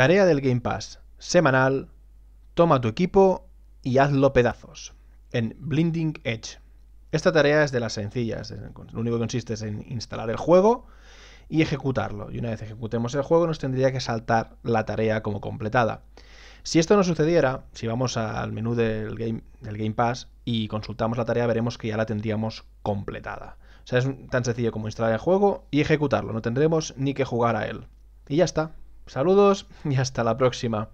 Tarea del Game Pass semanal, toma tu equipo y hazlo pedazos, en Blinding Edge. Esta tarea es de las sencillas, lo único que consiste es en instalar el juego y ejecutarlo. Y una vez ejecutemos el juego nos tendría que saltar la tarea como completada. Si esto no sucediera, si vamos al menú del Game, del game Pass y consultamos la tarea, veremos que ya la tendríamos completada. O sea, es tan sencillo como instalar el juego y ejecutarlo, no tendremos ni que jugar a él. Y ya está. Saludos y hasta la próxima.